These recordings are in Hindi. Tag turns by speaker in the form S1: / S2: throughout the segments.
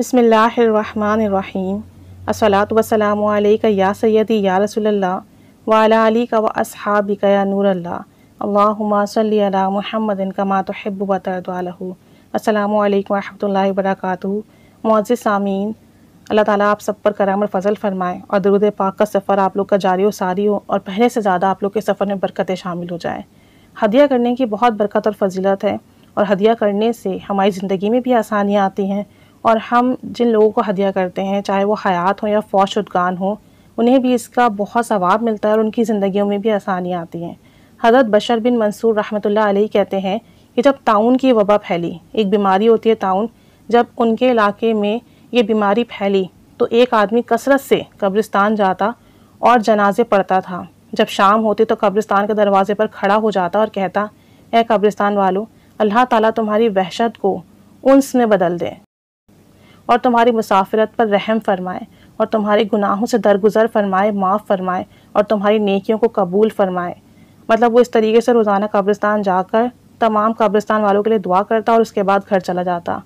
S1: बसमीम असलात वसलाम या सैदी या रसोल्ला वाला अली का व असहाबी का या नूरल्ला अल्लाहुम्मा सल्ली अला मुहम्मदिन कमा तहब व तरदलहू अस्सलाम वालेकुम रहमतुल्लाहि सामीन अल्लाह ताला आप सब पर कराम और फजल फरमाए और दरुद पाक का सफ़र आप लोग का जारी हो सारी हो और पहले से ज़्यादा आप लोग के सफ़र में बरकतें शामिल हो जाए हदिया करने की बहुत बरकत और फजीलत है और हदिया करने से हमारी ज़िंदगी में भी आसानियाँ आती हैं और हम जिन लोगों को हदिया करते हैं चाहे वो हयात हो या फौज उदगान हो उन्हें भी इसका बहुत सवाब मिलता है और उनकी ज़िंदगियों में भी आसानियाँ आती हैं हज़रत बशर बिन मंसूर रहमतुल्लाह अलैह कहते हैं कि जब ताउन की वबा फैली एक बीमारी होती है ताउन जब उनके इलाके में ये बीमारी फैली तो एक आदमी कसरत से कब्रिस्तान जाता और जनाजे पढ़ता था जब शाम होती तो कब्रिस्तान के दरवाजे पर खड़ा हो जाता और कहता ए कब्रिस्तान वालों अल्लाह ताला तुम्हारी वहशत को उन्स में बदल दे और तुम्हारी मुसाफिरत पर रहम फरमाए और तुम्हारे गुनाहों से दरगुजर फरमाए माफ़ फरमाए और तुम्हारी नेकियों को कबूल फरमाए मतलब वो इस तरीके से रोज़ाना कब्रिस्तान जाकर तमाम कब्रिस्तान वालों के लिए दुआ करता और उसके बाद घर चला जाता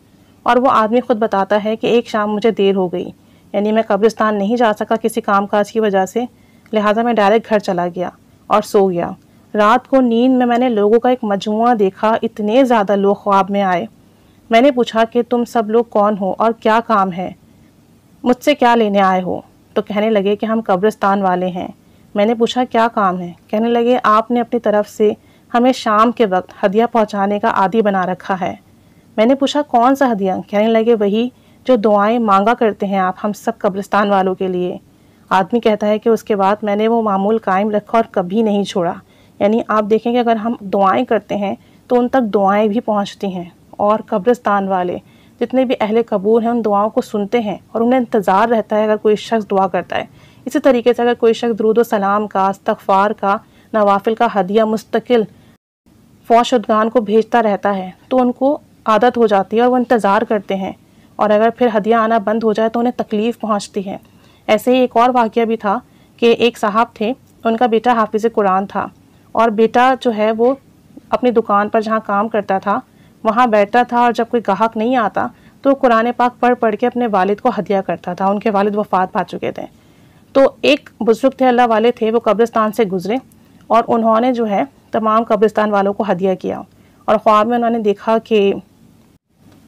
S1: और वो आदमी ख़ुद बताता है कि एक शाम मुझे देर हो गई यानी मैं कब्रिस्तान नहीं जा सका किसी काम काज की वजह से लिहाजा मैं डायरेक्ट घर चला गया और सो गया रात को नींद में मैंने लोगों का एक मजमु देखा इतने ज़्यादा लोग ख्वाब में आए मैंने पूछा कि तुम सब लोग कौन हो और क्या काम है मुझसे क्या लेने आए हो तो कहने लगे कि हम कब्रिस्तान वाले हैं मैंने पूछा क्या काम है कहने लगे आपने अपनी तरफ से हमें शाम के वक्त हदिया पहुंचाने का आदि बना रखा है मैंने पूछा कौन सा हदिया कहने लगे वही जो दुआएं मांगा करते हैं आप हम सब कब्रिस्तान वालों के लिए आदमी कहता है कि उसके बाद मैंने वो मामूल कायम रखा और कभी नहीं छोड़ा यानी आप देखें कि अगर हम दुआएं करते हैं तो उन तक दुआएं भी पहुंचती हैं और कब्रस्तान वाले जितने भी अहले कबूर हैं उन दुआओं को सुनते हैं और उन्हें इंतज़ार रहता है अगर कोई शख्स दुआ करता है इसी तरीके से अगर कोई शख्स दरूद सलाम का इस्तफ़ार का नवाफिल का हदिया मुस्तकिल फौशदगान को भेजता रहता है तो उनको आदत हो जाती है और वो इंतज़ार करते हैं और अगर फिर हदिया आना बंद हो जाए तो उन्हें तकलीफ़ पहुँचती है ऐसे ही एक और वाक्य भी था कि एक साहब थे उनका बेटा हाफिज़ कुरान था और बेटा जो है वो अपनी दुकान पर जहाँ काम करता था वहाँ बैठता था और जब कोई गाहक नहीं आता तो कुरान पाक पढ़ पढ़ के अपने वालिद को हदिया करता था उनके वालिद वफात पा चुके थे तो एक बुज़ुर्ग थे अल्लाह वाले थे वो कब्रिस्तान से गुजरे और उन्होंने जो है तमाम कब्रिस्तान वालों को हदिया किया और ख्वाब में उन्होंने देखा कि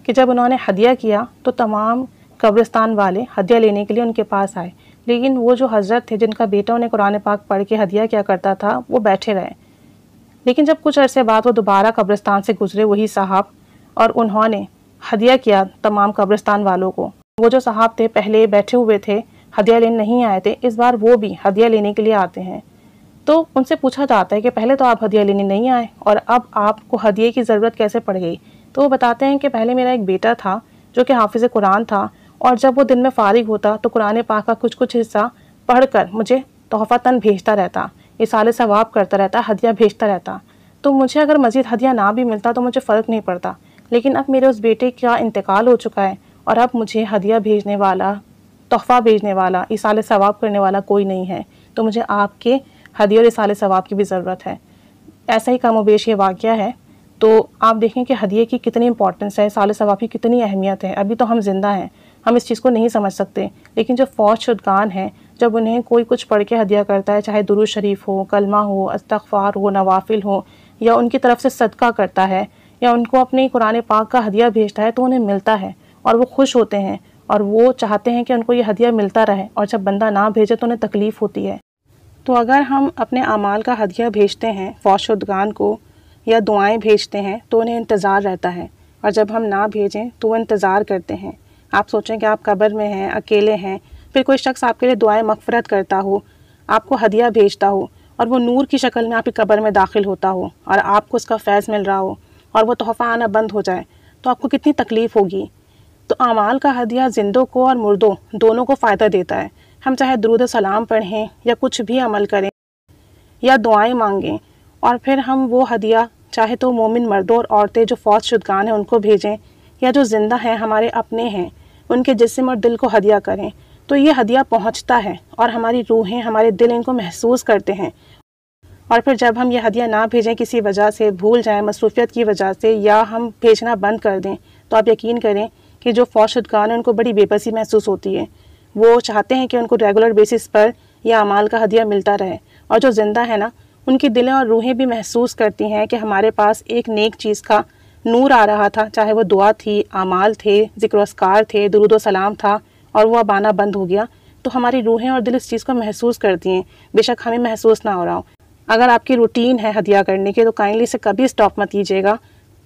S1: कि जब उन्होंने हदिया किया तो तमाम कब्रिस्तान वाले हदिया लेने के लिए उनके पास आए लेकिन वो जो हज़रत थे जिनका बेटा उन्हें कुरान पाक पढ़ के हदिया किया करता था वो बैठे रहे लेकिन जब कुछ अरसे बाद वो दोबारा कब्रिस्तान से गुजरे वही साहब और उन्होंने हदिया किया तमाम कब्रिस्तान वालों को वो जो साहब थे पहले बैठे हुए थे हदिया लेने नहीं आए थे इस बार वो भी हदिया लेने के लिए आते हैं तो उनसे पूछा जाता है कि पहले तो आप हदिया लेने नहीं आए और अब आपको हदिये की ज़रूरत कैसे पड़ गई तो वो बताते हैं कि पहले मेरा एक बेटा था जो कि हाफिज़ कुरान था और जब वो दिन में फारिग होता तो कुरान पाक का कुछ कुछ हिस्सा पढ़ कर मुझे तन भेजता रहता इसाले सवाब करता रहता हदिया भेजता रहता तो मुझे अगर मज़ीद हदिया ना भी मिलता तो मुझे फ़र्क नहीं पड़ता लेकिन अब मेरे उस बेटे का इंतकाल हो चुका है और अब मुझे हदिया भेजने वाला तोहफ़ा भेजने वाला इसाले सवाब करने वाला कोई नहीं है तो मुझे आपके हदिया और इसाले सवाब की भी ज़रूरत है ऐसा ही कम वेश ये वाक़ है तो आप देखें कि हदिये की कितनी इंपॉर्टेंस है साल सवाब की कितनी अहमियत है अभी तो हम जिंदा हैं हम इस चीज़ को नहीं समझ सकते लेकिन जो फौज शुदगान हैं जब उन्हें कोई कुछ पढ़ के हदिया करता है चाहे दुरुज शरीफ हो कलमा हो अस्तफ़ार हो नवाफिल हो या उनकी तरफ से सदका करता है या उनको अपने कुरान पाक का हदिया भेजता है तो उन्हें मिलता है और वो खुश होते हैं और वो चाहते हैं कि उनको ये हदिया मिलता रहे और जब बंदा ना भेजे तो उन्हें तकलीफ़ होती है तो अगर हम अपने अमाल का हदिया भेजते हैं फौशुदगान को या दुआएं भेजते हैं तो उन्हें इंतज़ार रहता है और जब हम ना भेजें तो वो इंतज़ार करते हैं आप सोचें कि आप कब्र में हैं अकेले हैं फिर कोई शख्स आपके लिए दुआएं मफ़रत करता हो आपको हदिया भेजता हो और वो नूर की शक्ल में आपकी कब्र में दाखिल होता हो और आपको उसका फैज़ मिल रहा हो और वो तोहफ़ा आना बंद हो जाए तो आपको कितनी तकलीफ़ होगी तो अमाल का हदिया जिंदों को और मुर्दों दोनों को फ़ायदा देता है हम चाहे दरूद सलाम पढ़ें या कुछ भी अमल करें या दुआएं मांगें और फिर हम वो हदिया चाहे तो मोमिन मर्दों और औरतें जो फौज शुदगान हैं उनको भेजें या जो ज़िंदा हैं हमारे अपने हैं उनके जिसम और दिल को हदिया करें तो ये हदिया पहुंचता है और हमारी रूहें हमारे दिल इनको महसूस करते हैं और फिर जब हम ये हदिया ना भेजें किसी वजह से भूल जाएं मसरूफियत की वजह से या हम भेजना बंद कर दें तो आप यकीन करें कि जो फौशदगान है उनको बड़ी बेबसी महसूस होती है वो चाहते हैं कि उनको रेगुलर बेसिस पर यह अमाल का हदिया मिलता रहे और जो ज़िंदा है ना उनकी दिलें और रूहें भी महसूस करती हैं कि हमारे पास एक नेक चीज़ का नूर आ रहा था चाहे वो दुआ थी अमाल थे जिक्र असकार थे दरुद सलाम था और वो अब आना बंद हो गया तो हमारी रूहें और दिल इस चीज़ को महसूस करती हैं बेशक हमें महसूस ना हो रहा हो अगर आपकी रूटीन है हदिया करने के तो काइंडली इसे कभी स्टॉप मत कीजिएगा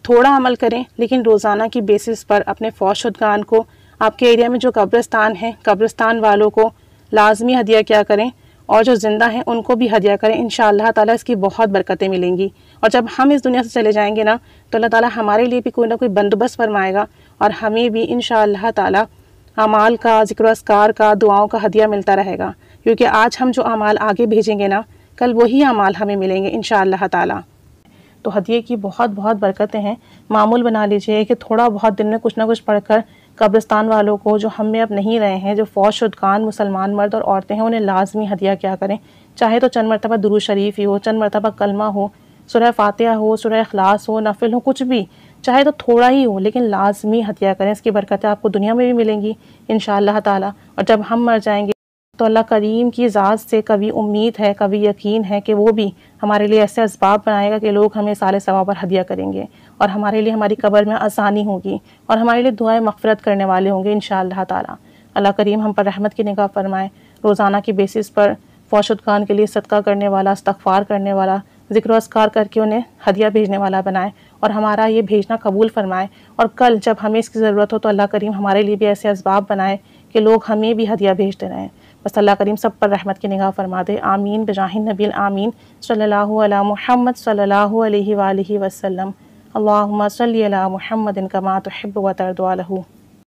S1: थोड़ा अमल करें लेकिन रोज़ाना की बेसिस पर अपने फ़ौजुदगान को आपके एरिया में जो कब्रस्तान हैं कब्रस्तान वालों को लाजमी हदिया क्या करें और जो ज़िंदा हैं उनको भी हदिया करें इन ताला इसकी बहुत बरकतें मिलेंगी और जब हम इस दुनिया से चले जाएंगे ना तो अल्लाह ताला हमारे लिए भी कोई ना कोई बंदोबस्त फरमाएगा और हमें भी इन ताला अमाल का जिक्र असकार का दुआओं का हदिया मिलता रहेगा क्योंकि आज हम जो अमाल आगे भेजेंगे ना कल वही अमाल हमें मिलेंगे इन ताला तो हदिये की बहुत बहुत बरकतें हैं मामूल बना लीजिए कि थोड़ा बहुत दिन में कुछ ना कुछ पढ़कर कब्रिस्तान वालों को जो हम में अब नहीं रहे हैं जो फौज शुदकान मुसलमान मर्द और औरतें हैं उन्हें लाजमी हदिया क्या करें चाहे तो चंद मरतबा दुरू शरीफ ही हो चंद मरतबा कलमा हो सुरह फातह हो सुरह अखलास हो नफिल हो कुछ भी चाहे तो थोड़ा ही हो लेकिन लाजमी हत्या करें इसकी बरकतें आपको दुनिया में भी मिलेंगी इन ताला और जब हम मर जाएंगे तो अल्लाह करीम की ज़ात से कभी उम्मीद है कभी यकीन है कि वो भी हमारे लिए ऐसे इसबाब बनाएगा कि लोग हमें सारे सवा पर हदिया करेंगे और हमारे लिए हमारी कबर में आसानी होगी और हमारे लिए दुआएं मफ़रत करने वाले होंगे इन ताला अल्लाह करीम हम पर रहमत की निगाह फरमाए रोज़ाना की बेसिस पर फौशुद खान के लिए सदका करने वाला इस्तफ़ार करने वाला जिक्र असकार करके उन्हें हदिया भेजने वाला बनाए और हमारा ये भेजना कबूल फरमाए और कल जब हमें इसकी ज़रूरत हो तो अल्लाह करीम हमारे लिए भी ऐसे इसबाब बनाए कि लोग हमें भी हदिया भेजते रहें बस अल्लाह करीम सब पर रहमत की निगाह फरमा दे आमीन बजाहिन नबील आमीन सल महमद सल्ला वसम अल्लाम सल महमदिन का मातब वतरदू